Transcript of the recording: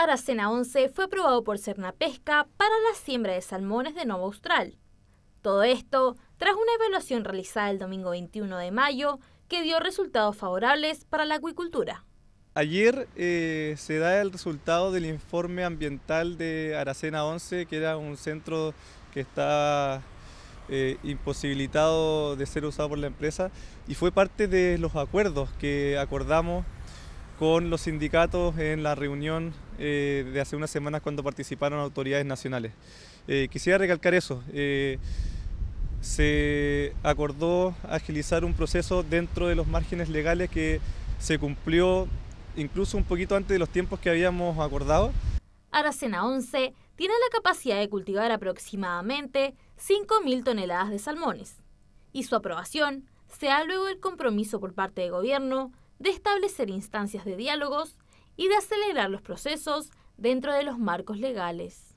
Aracena 11 fue aprobado por Pesca para la siembra de salmones de Nuevo Austral. Todo esto tras una evaluación realizada el domingo 21 de mayo que dio resultados favorables para la acuicultura. Ayer eh, se da el resultado del informe ambiental de Aracena 11, que era un centro que está eh, imposibilitado de ser usado por la empresa, y fue parte de los acuerdos que acordamos con los sindicatos en la reunión eh, de hace unas semanas cuando participaron autoridades nacionales. Eh, quisiera recalcar eso. Eh, se acordó agilizar un proceso dentro de los márgenes legales que se cumplió incluso un poquito antes de los tiempos que habíamos acordado. Aracena 11 tiene la capacidad de cultivar aproximadamente 5.000 toneladas de salmones y su aprobación se da luego el compromiso por parte del gobierno de establecer instancias de diálogos y de acelerar los procesos dentro de los marcos legales.